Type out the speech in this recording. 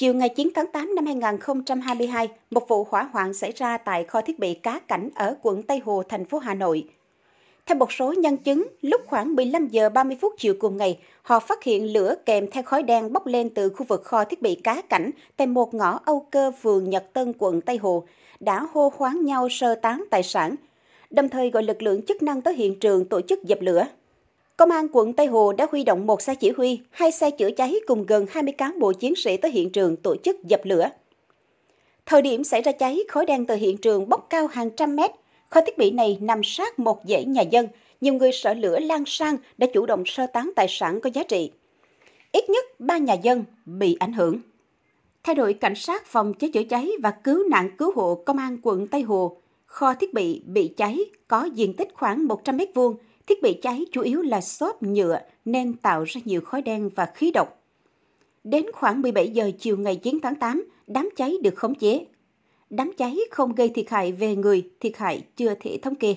Chiều ngày 9 tháng 8 năm 2022, một vụ hỏa hoạn xảy ra tại kho thiết bị cá cảnh ở quận Tây Hồ, thành phố Hà Nội. Theo một số nhân chứng, lúc khoảng 15 giờ 30 phút chiều cùng ngày, họ phát hiện lửa kèm theo khói đen bốc lên từ khu vực kho thiết bị cá cảnh tại một ngõ Âu Cơ, phường Nhật Tân, quận Tây Hồ, đã hô hoáng nhau sơ tán tài sản, đồng thời gọi lực lượng chức năng tới hiện trường tổ chức dập lửa. Công an quận Tây Hồ đã huy động một xe chỉ huy, hai xe chữa cháy cùng gần 20 cán bộ chiến sĩ tới hiện trường tổ chức dập lửa. Thời điểm xảy ra cháy, khói đen từ hiện trường bốc cao hàng trăm mét. Kho thiết bị này nằm sát một dãy nhà dân. Nhiều người sợ lửa lan sang đã chủ động sơ tán tài sản có giá trị. Ít nhất ba nhà dân bị ảnh hưởng. Thay đội cảnh sát phòng cháy chữa cháy và cứu nạn cứu hộ công an quận Tây Hồ, kho thiết bị bị cháy có diện tích khoảng 100 m vuông thiết bị cháy chủ yếu là xốp nhựa nên tạo ra nhiều khói đen và khí độc. Đến khoảng 17 giờ chiều ngày 9 tháng 8, đám cháy được khống chế. Đám cháy không gây thiệt hại về người, thiệt hại chưa thể thống kê.